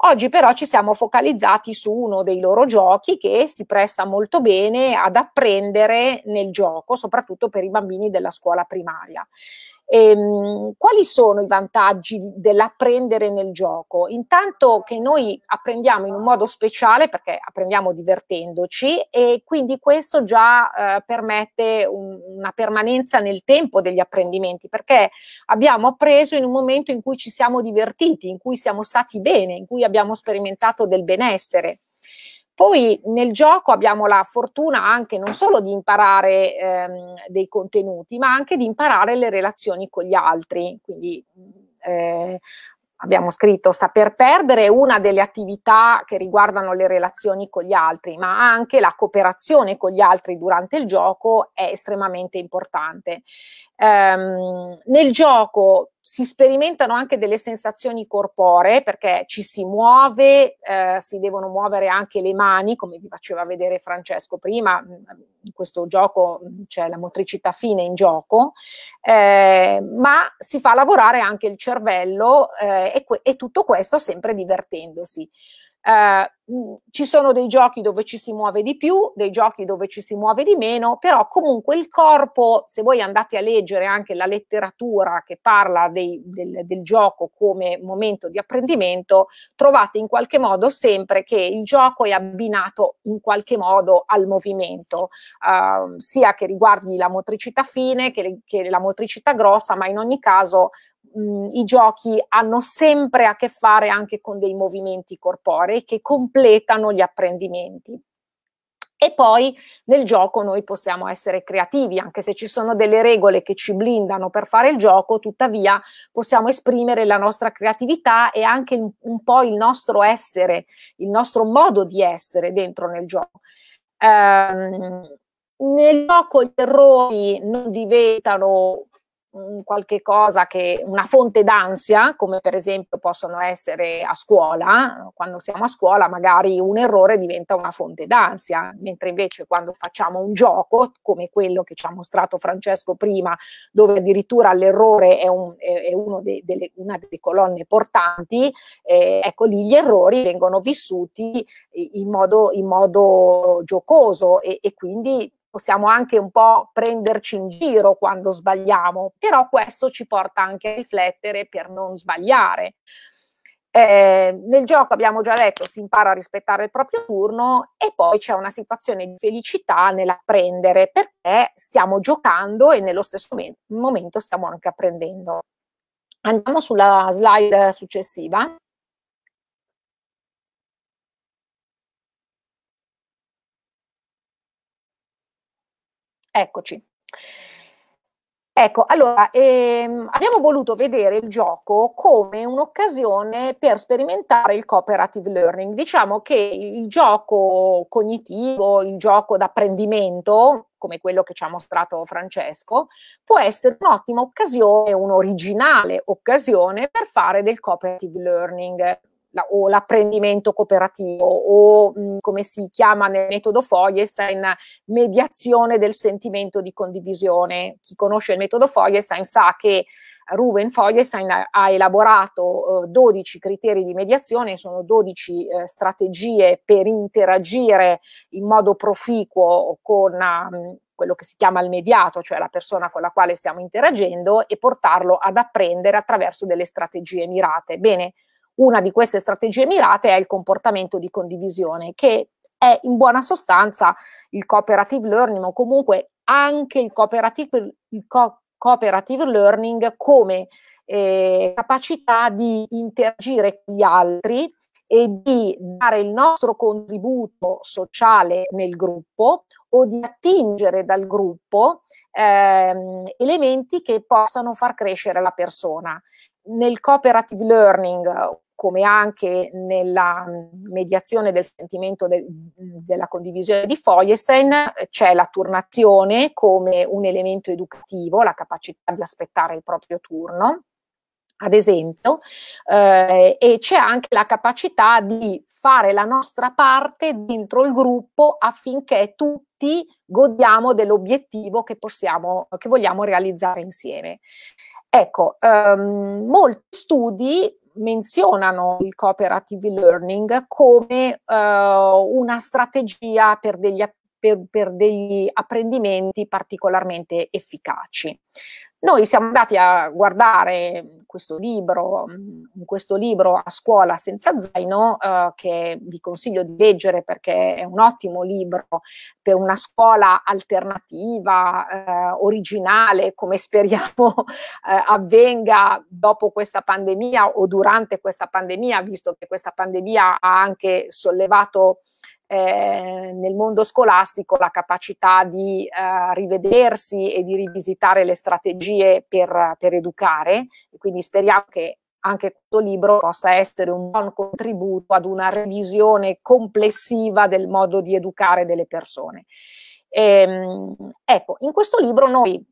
Oggi però ci siamo focalizzati su uno dei loro giochi che si presta molto bene ad apprendere nel gioco, soprattutto per i bambini della scuola primaria. Ehm, quali sono i vantaggi dell'apprendere nel gioco? Intanto che noi apprendiamo in un modo speciale perché apprendiamo divertendoci e quindi questo già eh, permette un, una permanenza nel tempo degli apprendimenti perché abbiamo appreso in un momento in cui ci siamo divertiti, in cui siamo stati bene, in cui abbiamo sperimentato del benessere. Poi nel gioco abbiamo la fortuna anche non solo di imparare ehm, dei contenuti, ma anche di imparare le relazioni con gli altri. Quindi mm, eh, abbiamo scritto saper perdere è una delle attività che riguardano le relazioni con gli altri, ma anche la cooperazione con gli altri durante il gioco è estremamente importante. Ehm, nel gioco si sperimentano anche delle sensazioni corporee perché ci si muove, eh, si devono muovere anche le mani, come vi faceva vedere Francesco prima, in questo gioco c'è la motricità fine in gioco, eh, ma si fa lavorare anche il cervello eh, e, e tutto questo sempre divertendosi. Eh, mm, ci sono dei giochi dove ci si muove di più, dei giochi dove ci si muove di meno, però comunque il corpo, se voi andate a leggere anche la letteratura che parla dei, del, del gioco come momento di apprendimento, trovate in qualche modo sempre che il gioco è abbinato in qualche modo al movimento, eh, sia che riguardi la motricità fine che, le, che la motricità grossa, ma in ogni caso mh, i giochi hanno sempre a che fare anche con dei movimenti corporei che completano gli apprendimenti. E poi nel gioco noi possiamo essere creativi, anche se ci sono delle regole che ci blindano per fare il gioco, tuttavia possiamo esprimere la nostra creatività e anche un po' il nostro essere, il nostro modo di essere dentro nel gioco. Um, nel gioco gli errori non diventano qualche cosa che una fonte d'ansia, come per esempio possono essere a scuola, quando siamo a scuola magari un errore diventa una fonte d'ansia, mentre invece quando facciamo un gioco come quello che ci ha mostrato Francesco prima, dove addirittura l'errore è, un, è de, delle, una delle colonne portanti, eh, ecco lì gli errori vengono vissuti in modo, in modo giocoso e, e quindi possiamo anche un po' prenderci in giro quando sbagliamo, però questo ci porta anche a riflettere per non sbagliare. Eh, nel gioco abbiamo già detto si impara a rispettare il proprio turno e poi c'è una situazione di felicità nell'apprendere perché stiamo giocando e nello stesso momento stiamo anche apprendendo. Andiamo sulla slide successiva. Eccoci. Ecco, allora ehm, abbiamo voluto vedere il gioco come un'occasione per sperimentare il cooperative learning. Diciamo che il gioco cognitivo, il gioco d'apprendimento, come quello che ci ha mostrato Francesco, può essere un'ottima occasione, un'originale occasione per fare del cooperative learning o l'apprendimento cooperativo o mh, mm, come si chiama nel metodo Feuerstein mediazione del sentimento di condivisione. Chi conosce il metodo Feuerstein sa che Ruben Feuerstein ha elaborato eh, 12 criteri di mediazione, sono 12 eh, strategie per interagire in modo proficuo con mh, mm, quello che si chiama il mediato, cioè la persona con la quale stiamo interagendo, e portarlo ad apprendere attraverso delle strategie mirate. Bene, una di queste strategie mirate è il comportamento di condivisione, che è in buona sostanza il cooperative learning o comunque anche il cooperative, il co cooperative learning come eh, capacità di interagire con gli altri e di dare il nostro contributo sociale nel gruppo o di attingere dal gruppo ehm, elementi che possano far crescere la persona. Nel cooperative learning come anche nella mm, mediazione del sentimento de, mm, della condivisione di Feuerstein, c'è la turnazione come un elemento educativo, la capacità di aspettare il proprio turno, ad esempio, eh, e c'è anche la capacità di fare la nostra parte dentro il gruppo affinché tutti godiamo dell'obiettivo che, possiamo, che vogliamo realizzare insieme. Ecco, ehm, molti studi menzionano il cooperative learning come uh, una strategia per degli, per, per degli apprendimenti particolarmente efficaci. Noi siamo andati a guardare mm, questo libro, mm, mm, questo libro a scuola senza zaino, eh, che vi consiglio di leggere perché è un ottimo libro per una scuola alternativa, eh, originale, come speriamo eh, avvenga dopo questa pandemia o durante questa pandemia, visto che questa pandemia ha anche sollevato eh, nel mondo scolastico la capacità di eh, rivedersi e di rivisitare le strategie per, per educare e quindi speriamo che anche questo libro possa essere un buon contributo ad una revisione complessiva del modo di educare delle persone. E, ehm, ecco, in questo libro noi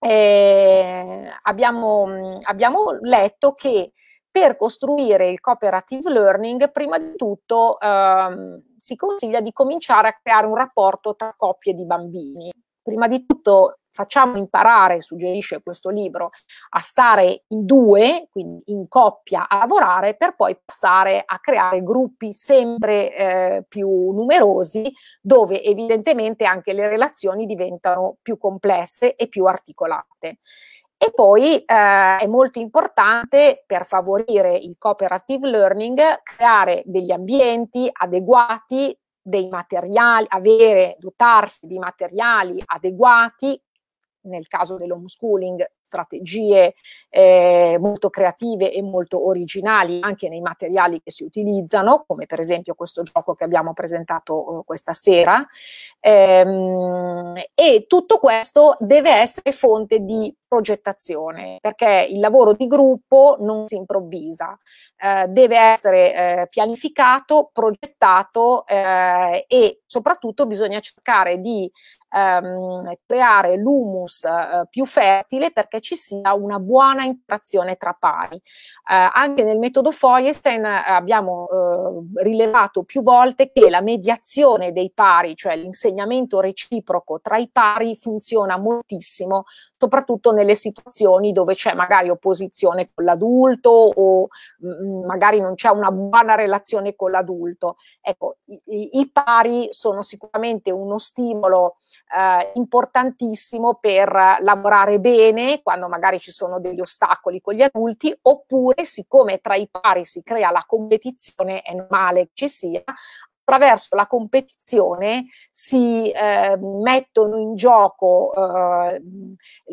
eh, abbiamo, abbiamo letto che per costruire il cooperative learning, prima di tutto ehm, si consiglia di cominciare a creare un rapporto tra coppie di bambini. Prima di tutto facciamo imparare, suggerisce questo libro, a stare in due, quindi in coppia a lavorare, per poi passare a creare gruppi sempre eh, più numerosi, dove evidentemente anche le relazioni diventano più complesse e più articolate. E poi eh, è molto importante per favorire il cooperative learning creare degli ambienti adeguati, dei materiali, avere, dotarsi di materiali adeguati, nel caso dell'homeschooling strategie eh, molto creative e molto originali anche nei materiali che si utilizzano, come per esempio questo gioco che abbiamo presentato eh, questa sera. Ehm, e tutto questo deve essere fonte di progettazione, perché il lavoro di gruppo non si improvvisa, eh, deve essere eh, pianificato, progettato eh, e soprattutto bisogna cercare di ehm, creare l'humus eh, più fertile perché ci sia una buona interazione tra pari. Eh, anche nel metodo Feuerstein eh, abbiamo eh, rilevato più volte che la mediazione dei pari, cioè l'insegnamento reciproco tra i pari, funziona moltissimo, soprattutto nelle situazioni dove c'è magari opposizione con l'adulto o mh, mm, mm, magari non c'è una buona relazione con l'adulto. Ecco, i, i pari sono sicuramente uno stimolo eh, importantissimo per lavorare bene quando magari ci sono degli ostacoli con gli adulti, oppure siccome tra i pari si crea la competizione, è normale che ci sia, attraverso la competizione si eh, mettono in gioco eh,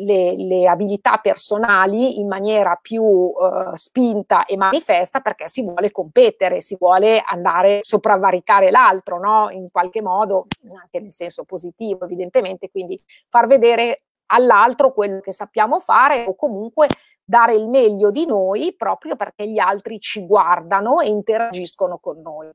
le, le, abilità personali in maniera più eh, spinta e manifesta perché si vuole competere, si vuole andare a sopravvaricare l'altro, no? in qualche modo, anche nel senso positivo evidentemente, quindi far vedere all'altro quello che sappiamo fare o comunque dare il meglio di noi proprio perché gli altri ci guardano e interagiscono con noi.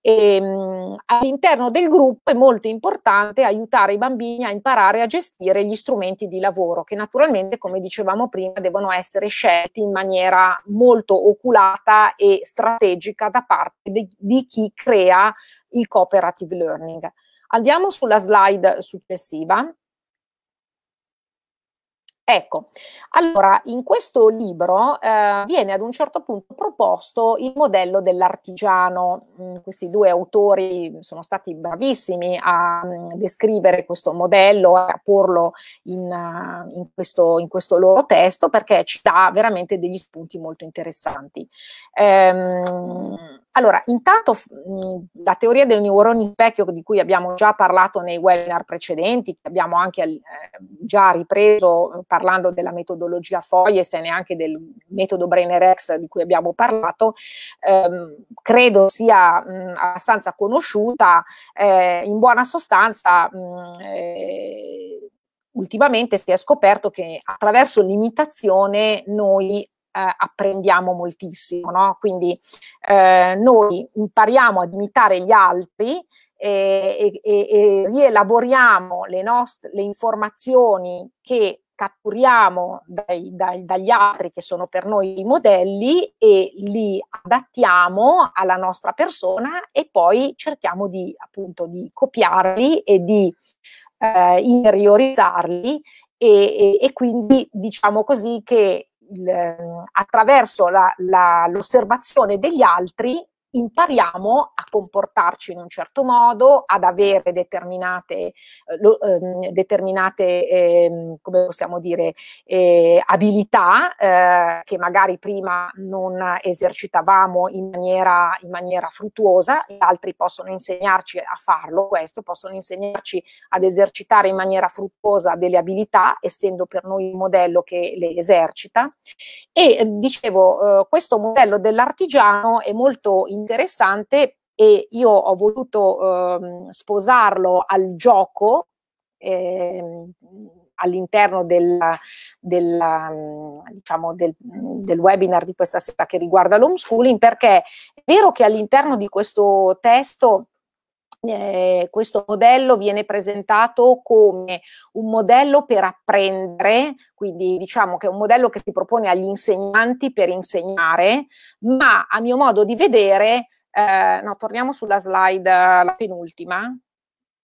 E, ehm, mh, all'interno del gruppo è molto importante aiutare i bambini a imparare a gestire gli strumenti di lavoro che naturalmente, come dicevamo prima, devono essere scelti in maniera molto oculata e strategica da parte di, di chi crea il cooperative learning. Andiamo sulla slide successiva. Ecco, allora in questo libro eh, viene ad un certo punto proposto il modello dell'artigiano. Mm, questi due autori sono stati bravissimi a mm, descrivere questo modello, a porlo in, eh, in, questo, in, questo, loro testo perché ci dà veramente degli spunti molto interessanti. Ehm, allora, intanto mhmm, la teoria dei neuroni specchio di cui abbiamo già parlato nei webinar precedenti, che abbiamo anche eh, già ripreso eh, parlando della metodologia Foyes e neanche del metodo BrainRex di cui abbiamo parlato, ehm, credo sia mh, mhmm, abbastanza conosciuta, eh, in buona sostanza mh, mhmm, eh, ultimamente si è scoperto che attraverso l'imitazione noi eh, apprendiamo moltissimo, no? Quindi eh, noi impariamo ad imitare gli altri e, e, e, rielaboriamo le, nostre, le informazioni che catturiamo dai, dai, dagli altri che sono per noi i modelli e li adattiamo alla nostra persona e poi cerchiamo di appunto di copiarli e di eh, interiorizzarli e, e, e, quindi diciamo così che il, ehm, attraverso la, la, l'osservazione degli altri impariamo a comportarci in un certo modo, ad avere determinate, eh, lo, ehm, determinate ehm, come possiamo dire, eh, abilità eh, che magari prima non esercitavamo in maniera, in maniera fruttuosa, gli altri possono insegnarci a farlo questo, possono insegnarci ad esercitare in maniera fruttuosa delle abilità, essendo per noi il modello che le esercita. E dicevo, eh, questo modello dell'artigiano è molto importante interessante e io ho voluto ehm, sposarlo al gioco ehm, all'interno del, del, mm, diciamo, del, mm, del, webinar di questa sera che riguarda l'homeschooling perché è vero che all'interno di questo testo eh, questo modello viene presentato come un modello per apprendere, quindi diciamo che è un modello che si propone agli insegnanti per insegnare, ma a mio modo di vedere, eh, no, torniamo sulla slide, la penultima,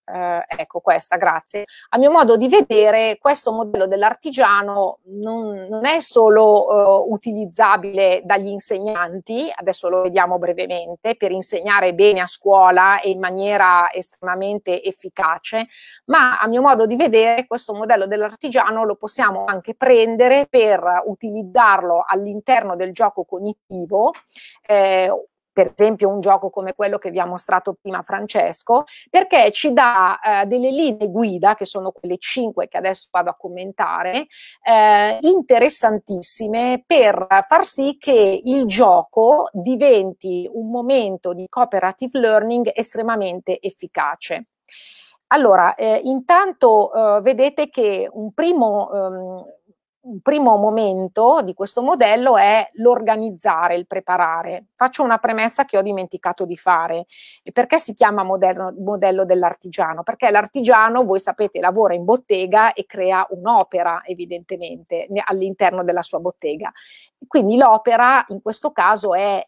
eh, ecco questa, grazie. A mio modo di vedere, questo modello dell'artigiano non, non è solo eh, utilizzabile dagli insegnanti, adesso lo vediamo brevemente, per insegnare bene a scuola e in maniera estremamente efficace, ma a mio modo di vedere questo modello dell'artigiano lo possiamo anche prendere per utilizzarlo all'interno del gioco cognitivo. Eh, per esempio un gioco come quello che vi ha mostrato prima Francesco, perché ci dà eh, delle linee guida, che sono quelle cinque che adesso vado a commentare, eh, interessantissime per far sì che il gioco diventi un momento di cooperative learning estremamente efficace. Allora, eh, intanto eh, vedete che un primo... Ehm, un primo momento di questo modello è l'organizzare, il preparare. Faccio una premessa che ho dimenticato di fare. perché si chiama modello, modello dell'artigiano? Perché l'artigiano, voi sapete, lavora in bottega e crea un'opera, evidentemente, all'interno della sua bottega. Quindi l'opera, in questo caso, è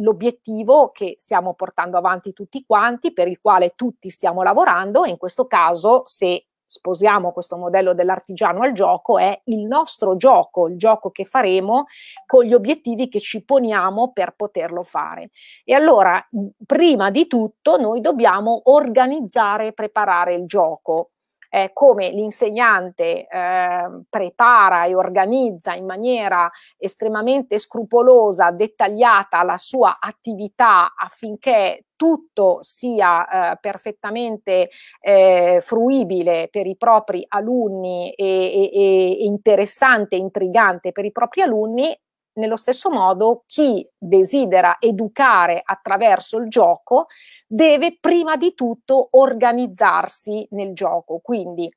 l'obiettivo che stiamo portando avanti tutti quanti, per il quale tutti stiamo lavorando e in questo caso, se sposiamo questo modello dell'artigiano al gioco, è il nostro gioco, il gioco che faremo con gli obiettivi che ci poniamo per poterlo fare. E allora, prima di tutto, noi dobbiamo organizzare e preparare il gioco eh, come l'insegnante eh, prepara e organizza in maniera estremamente scrupolosa, dettagliata la sua attività affinché tutto sia eh, perfettamente eh, fruibile per i propri alunni e, e, e interessante, intrigante per i propri alunni, nello stesso modo chi desidera educare attraverso il gioco deve prima di tutto organizzarsi nel gioco, quindi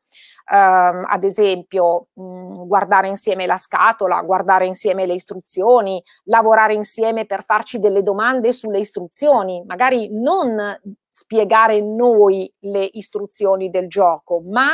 ehm, ad esempio mh, mm, guardare insieme la scatola, guardare insieme le istruzioni, lavorare insieme per farci delle domande sulle istruzioni, magari non spiegare noi le istruzioni del gioco, ma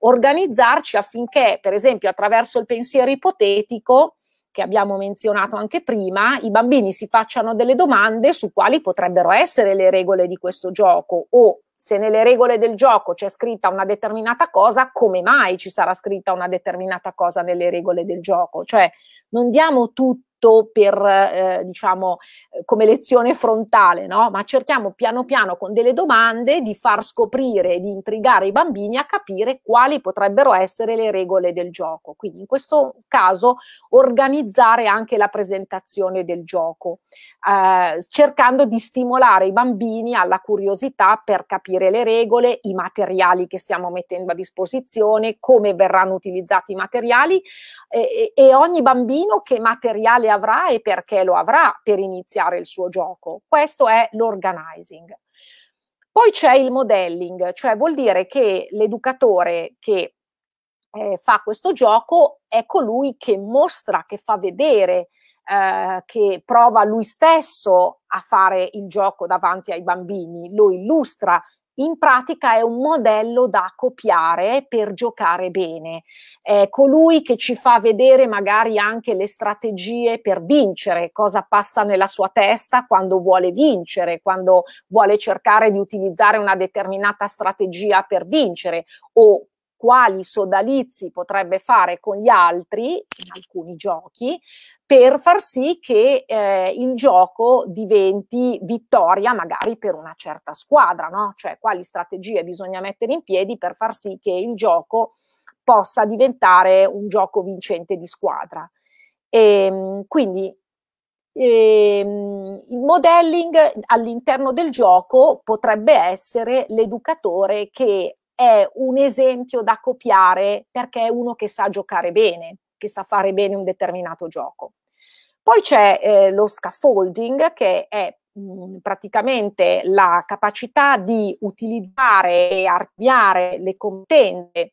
organizzarci affinché, per esempio, attraverso il pensiero ipotetico, che abbiamo menzionato anche prima, i bambini si facciano delle domande su quali potrebbero essere le regole di questo gioco o se nelle regole del gioco c'è scritta una determinata cosa, come mai ci sarà scritta una determinata cosa nelle regole del gioco? Cioè, non diamo tutto tutto per, eh, diciamo, eh, come lezione frontale, no? ma cerchiamo piano piano con delle domande di far scoprire e di intrigare i bambini a capire quali potrebbero essere le regole del gioco. Quindi in questo caso organizzare anche la presentazione del gioco, eh, cercando di stimolare i bambini alla curiosità per capire le regole, i materiali che stiamo mettendo a disposizione, come verranno utilizzati i materiali eh, e ogni bambino che materiale quale avrà e perché lo avrà per iniziare il suo gioco. Questo è l'organizing. Poi c'è il modelling, cioè vuol dire che l'educatore che eh, fa questo gioco è colui che mostra, che fa vedere, eh, che prova lui stesso a fare il gioco davanti ai bambini, lo illustra, in pratica è un modello da copiare per giocare bene. È colui che ci fa vedere magari anche le strategie per vincere, cosa passa nella sua testa quando vuole vincere, quando vuole cercare di utilizzare una determinata strategia per vincere o quali sodalizi potrebbe fare con gli altri in alcuni giochi per far sì che eh, il gioco diventi vittoria magari per una certa squadra, no? cioè quali strategie bisogna mettere in piedi per far sì che il gioco possa diventare un gioco vincente di squadra. E, ehm, quindi ehm, il modelling all'interno del gioco potrebbe essere l'educatore che è un esempio da copiare perché è uno che sa giocare bene, che sa fare bene un determinato gioco. Poi c'è eh, lo scaffolding che è mh, mm, praticamente la capacità di utilizzare e archiviare le contende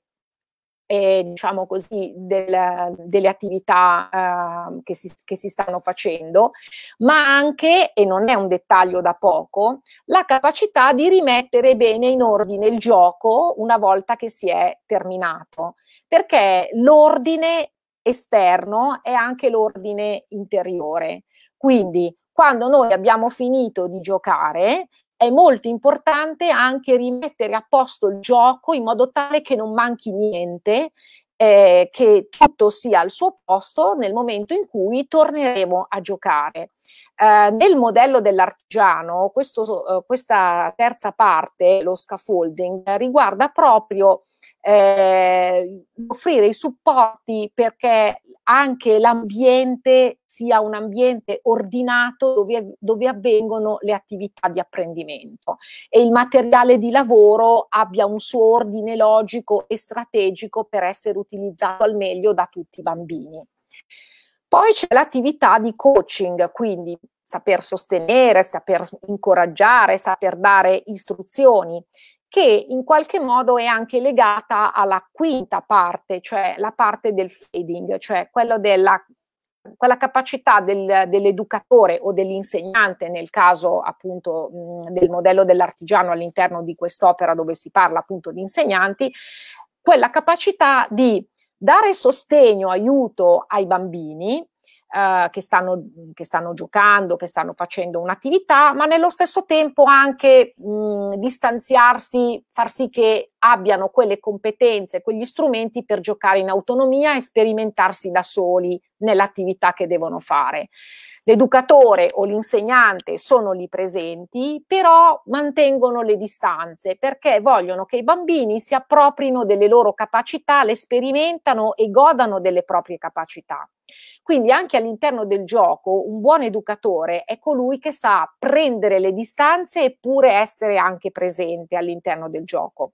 eh, diciamo così, del, delle attività eh, che, si, che, si, stanno facendo, ma anche, e non è un dettaglio da poco, la capacità di rimettere bene in ordine il gioco una volta che si è terminato, perché l'ordine esterno è anche l'ordine interiore. Quindi quando noi abbiamo finito di giocare, è molto importante anche rimettere a posto il gioco in modo tale che non manchi niente, eh, che tutto sia al suo posto nel momento in cui torneremo a giocare. Eh, nel modello dell'artigiano, questo, eh, questa terza parte, lo scaffolding, riguarda proprio eh, offrire i supporti perché anche l'ambiente sia un ambiente ordinato dove, dove, avvengono le attività di apprendimento e il materiale di lavoro abbia un suo ordine logico e strategico per essere utilizzato al meglio da tutti i bambini. Poi c'è l'attività di coaching, quindi saper sostenere, saper incoraggiare, saper dare istruzioni che in qualche modo è anche legata alla quinta parte, cioè la parte del fading, cioè della, quella capacità del, dell'educatore o dell'insegnante, nel caso appunto mh, del modello dell'artigiano all'interno di quest'opera dove si parla appunto di insegnanti, quella capacità di dare sostegno, aiuto ai bambini, eh, che, stanno, che, stanno, giocando, che stanno facendo un'attività, ma nello stesso tempo anche mh, mm, distanziarsi, far sì che abbiano quelle competenze, quegli strumenti per giocare in autonomia e sperimentarsi da soli nell'attività che devono fare l'educatore o l'insegnante sono lì presenti, però mantengono le distanze perché vogliono che i bambini si approprino delle loro capacità, le sperimentano e godano delle proprie capacità. Quindi anche all'interno del gioco un buon educatore è colui che sa prendere le distanze eppure essere anche presente all'interno del gioco.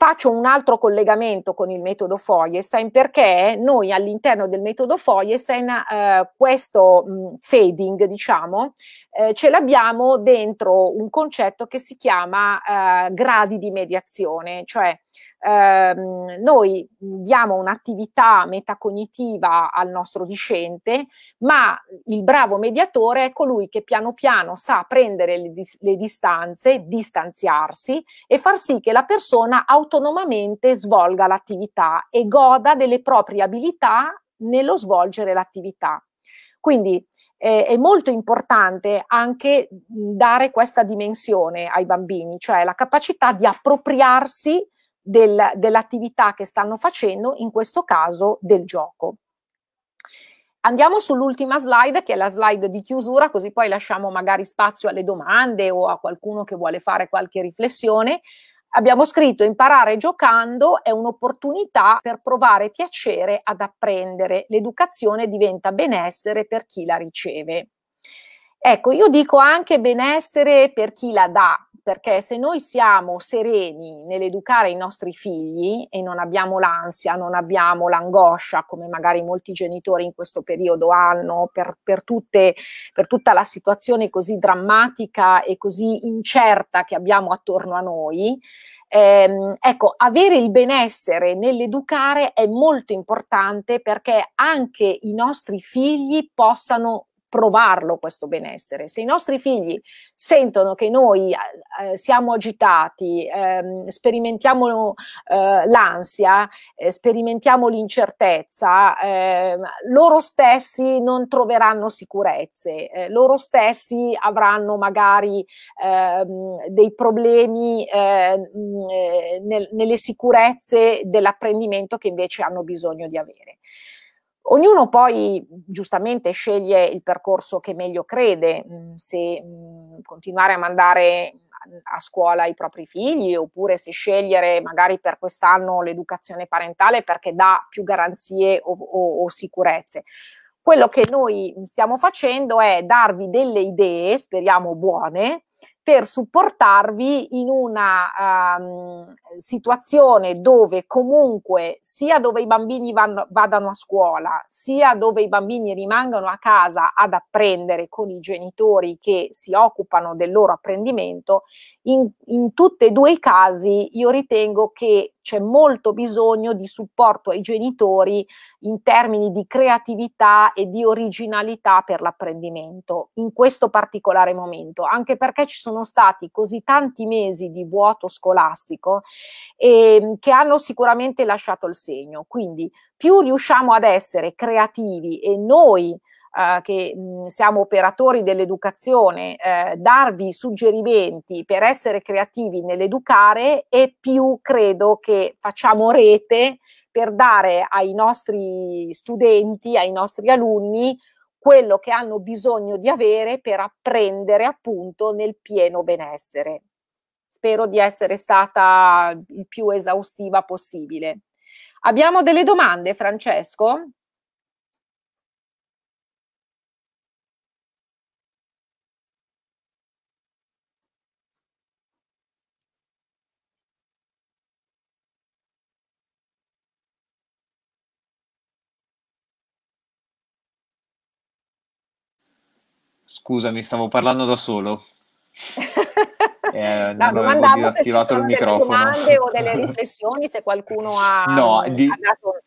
Faccio un altro collegamento con il metodo Feuerstein perché noi all'interno del metodo Feuerstein eh, questo mh, fading, diciamo, eh, ce l'abbiamo dentro un concetto che si chiama eh, gradi di mediazione, cioè ehm, noi diamo un'attività metacognitiva al nostro discente, ma il bravo mediatore è colui che piano piano sa prendere le, dis- le distanze, distanziarsi e far sì che la persona autonomamente svolga l'attività e goda delle proprie abilità nello svolgere l'attività. Quindi eh, è molto importante anche dare questa dimensione ai bambini, cioè la capacità di appropriarsi del, dell'attività che stanno facendo, in questo caso del gioco. Andiamo sull'ultima slide, che è la slide di chiusura, così poi lasciamo magari spazio alle domande o a qualcuno che vuole fare qualche riflessione. Abbiamo scritto imparare giocando è un'opportunità per provare piacere ad apprendere. L'educazione diventa benessere per chi la riceve. Ecco, io dico anche benessere per chi la dà, perché se noi siamo sereni nell'educare i nostri figli e non abbiamo l'ansia, non abbiamo l'angoscia, come magari molti genitori in questo periodo hanno per, per, tutte, per tutta la situazione così drammatica e così incerta che abbiamo attorno a noi, eh, ecco, avere il benessere nell'educare è molto importante perché anche i nostri figli possano provarlo questo benessere. Se i nostri figli sentono che noi eh, eh siamo agitati, eh, sperimentiamo eh, l'ansia, eh, sperimentiamo l'incertezza, ehm, loro stessi non troveranno sicurezze, eh, loro stessi avranno magari ehm, dei problemi ehm, nel, nelle sicurezze dell'apprendimento che invece hanno bisogno di avere. Ognuno poi giustamente sceglie il percorso che meglio crede, mm, se mm, continuare a mandare a scuola i propri figli oppure se scegliere magari per quest'anno l'educazione parentale perché dà più garanzie o, o, o sicurezze. Quello che noi stiamo facendo è darvi delle idee, speriamo buone, per supportarvi in una um, situazione dove comunque sia dove i bambini vanno, vadano a scuola, sia dove i bambini rimangono a casa ad apprendere con i genitori che si occupano del loro apprendimento, in, in tutti e due i casi io ritengo che c'è molto bisogno di supporto ai genitori in termini di creatività e di originalità per l'apprendimento in questo particolare momento, anche perché ci sono stati così tanti mesi di vuoto scolastico eh, che hanno sicuramente lasciato il segno. Quindi più riusciamo ad essere creativi e noi eh, che mh, siamo operatori dell'educazione, eh, darvi suggerimenti per essere creativi nell'educare e più credo che facciamo rete per dare ai nostri studenti, ai nostri alunni, quello che hanno bisogno di avere per apprendere appunto nel pieno benessere. Spero di essere stata il più esaustiva possibile. Abbiamo delle domande, Francesco? Scusami, stavo parlando da solo. Eh, no, non avevo attivato il microfono. Delle domande o delle riflessioni se qualcuno ha, no, di, ha dato...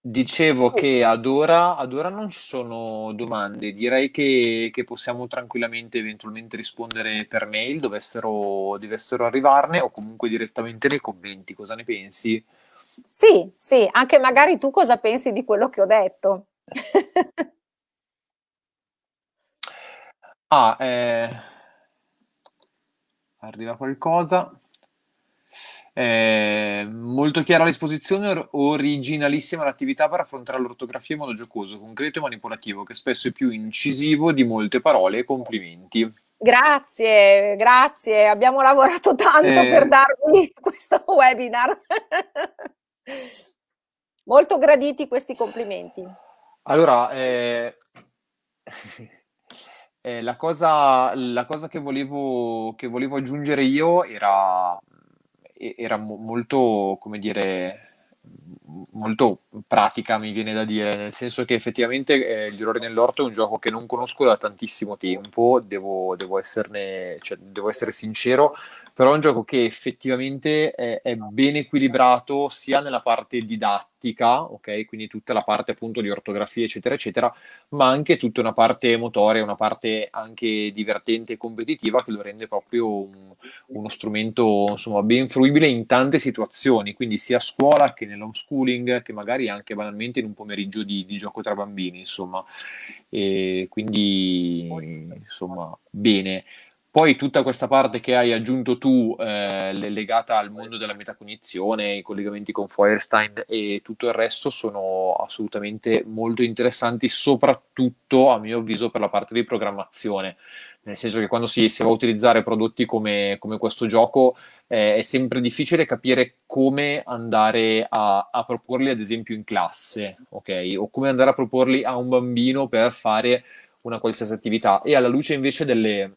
Dicevo sì. che ad ora, ad ora, non ci sono domande, direi che, che, possiamo tranquillamente eventualmente rispondere per mail, dovessero, dovessero arrivarne o comunque direttamente nei commenti, cosa ne pensi? Sì, sì, anche magari tu cosa pensi di quello che ho detto. Ah, eh, arriva qualcosa. Eh, molto chiara l'esposizione, or- originalissima l'attività per affrontare l'ortografia in modo giocoso, concreto e manipolativo, che spesso è più incisivo di molte parole e complimenti. Grazie, grazie, abbiamo lavorato tanto eh... per darvi questo webinar. molto graditi questi complimenti. Allora, eh... Eh, la, cosa, la, cosa, che volevo, che volevo aggiungere io era, era mo- molto, come dire, molto pratica, mi viene da dire, nel senso che effettivamente eh, il girone nell'Orto è un gioco che non conosco da tantissimo tempo, devo, devo, esserne, cioè, devo essere sincero, però è un gioco che effettivamente è, è, ben equilibrato sia nella parte didattica, ok? Quindi tutta la parte appunto di ortografia, eccetera, eccetera, ma anche tutta una parte motoria, una parte anche divertente e competitiva che lo rende proprio un, uno strumento insomma ben fruibile in tante situazioni, quindi sia a scuola che nell'homeschooling, che magari anche banalmente in un pomeriggio di, di gioco tra bambini, insomma. E quindi insomma, bene. Poi tutta questa parte che hai aggiunto tu, eh, legata al mondo della metacognizione, i collegamenti con Feuerstein e tutto il resto, sono assolutamente molto interessanti, soprattutto a mio avviso per la parte di programmazione. Nel senso che quando si, si va a utilizzare prodotti come, come questo gioco, eh, è sempre difficile capire come andare a, a proporli, ad esempio, in classe, ok? O come andare a proporli a un bambino per fare una qualsiasi attività. E alla luce invece delle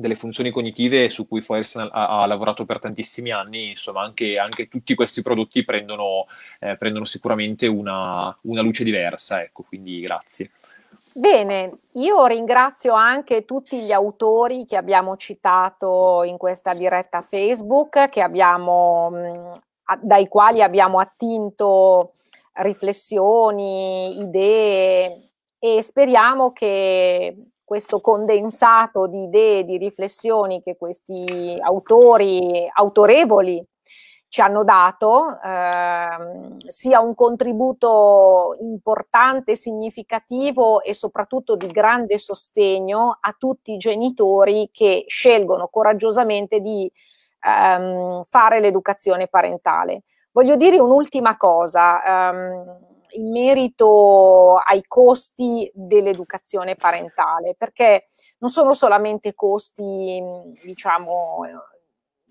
delle funzioni cognitive su cui Foersen ha, ha, lavorato per tantissimi anni, insomma anche, anche tutti questi prodotti prendono, eh, prendono sicuramente una, una, luce diversa, ecco, quindi grazie. Bene, io ringrazio anche tutti gli autori che abbiamo citato in questa diretta Facebook, abbiamo, mm, dai quali abbiamo attinto riflessioni, idee e speriamo che questo condensato di idee, di riflessioni che questi autori autorevoli ci hanno dato ehm, sia un contributo importante, significativo e soprattutto di grande sostegno a tutti i genitori che scelgono coraggiosamente di ehm, fare l'educazione parentale. Voglio dire un'ultima cosa. Ehm, in merito ai costi dell'educazione parentale, perché non sono solamente costi, mm, diciamo, eh,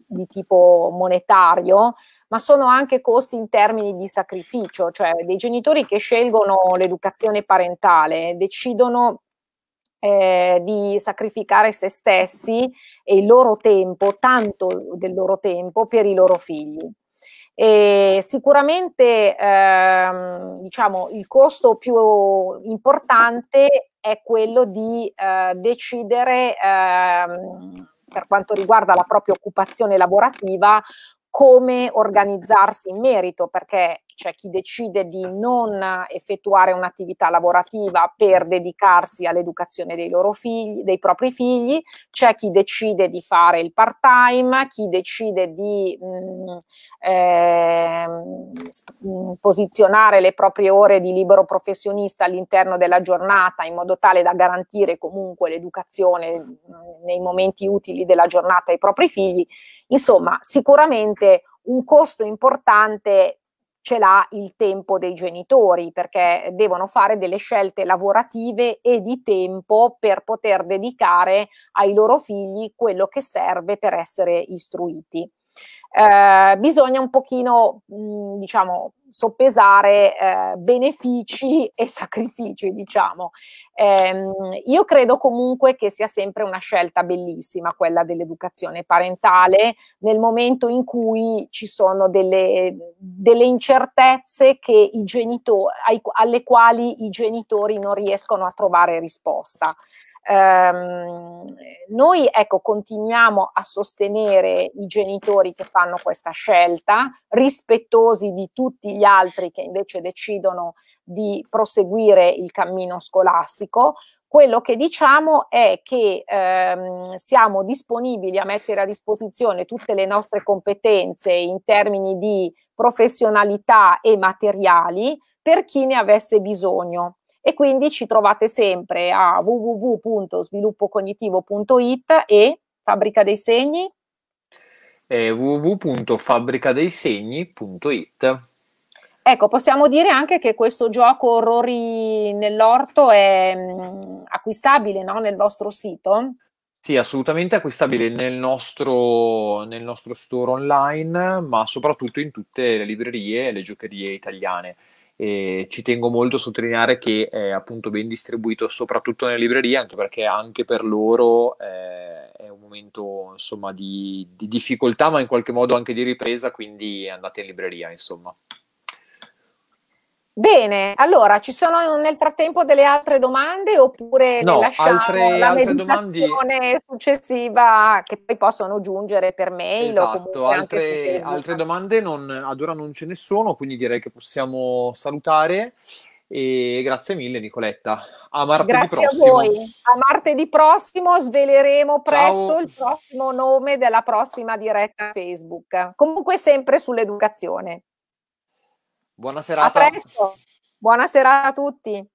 di tipo monetario, ma sono anche costi in termini di sacrificio, cioè dei genitori che scelgono l'educazione parentale decidono eh, di sacrificare se stessi e il loro tempo, tanto del loro tempo, per i loro figli. E sicuramente ehm, diciamo, il costo più importante è quello di eh, decidere ehm, per quanto riguarda la propria occupazione lavorativa come organizzarsi in merito, perché c'è chi decide di non effettuare un'attività lavorativa per dedicarsi all'educazione dei, loro figli, dei propri figli, c'è chi decide di fare il part time, chi decide di mh, mm, eh, mm, posizionare le proprie ore di libero professionista all'interno della giornata in modo tale da garantire comunque l'educazione mm, nei momenti utili della giornata ai propri figli Insomma, sicuramente un costo importante ce l'ha il tempo dei genitori perché devono fare delle scelte lavorative e di tempo per poter dedicare ai loro figli quello che serve per essere istruiti. Eh, bisogna un pochino, mh, diciamo, soppesare eh, benefici e sacrifici, diciamo. Ehm, io credo comunque che sia sempre una scelta bellissima quella dell'educazione parentale nel momento in cui ci sono delle, delle incertezze ai, alle quali i genitori non riescono a trovare risposta. Ehm, noi ecco, continuiamo a sostenere i genitori che fanno questa scelta, rispettosi di tutti gli altri che invece decidono di proseguire il cammino scolastico, quello che diciamo è che ehm, siamo disponibili a mettere a disposizione tutte le nostre competenze in termini di professionalità e materiali per chi ne avesse bisogno e quindi ci trovate sempre a www.sviluppocognitivo.it e Fabbrica dei Segni eh, www.fabbricadeisegni.it Ecco, possiamo dire anche che questo gioco Orrori nell'orto è mh, mm, acquistabile no? nel vostro sito? Sì, assolutamente acquistabile nel nostro, nel nostro, store online, ma soprattutto in tutte le librerie e le giocherie italiane. E ci tengo molto a sottolineare che è appunto ben distribuito soprattutto nelle librerie, anche perché anche per loro eh, è un momento insomma, di, di difficoltà, ma in qualche modo anche di ripresa, quindi andate in libreria, insomma. Bene, allora ci sono nel frattempo delle altre domande oppure no, lasciamo altre, la altre domande... successiva che poi possono giungere per mail esatto, altre, altre, domande non, ad ora non ce ne sono, quindi direi che possiamo salutare e grazie mille Nicoletta. A martedì grazie prossimo. a voi. A martedì prossimo sveleremo presto Ciao. il prossimo nome della prossima diretta Facebook. Comunque sempre sull'educazione. Buona serata. A presto. Buona serata a tutti.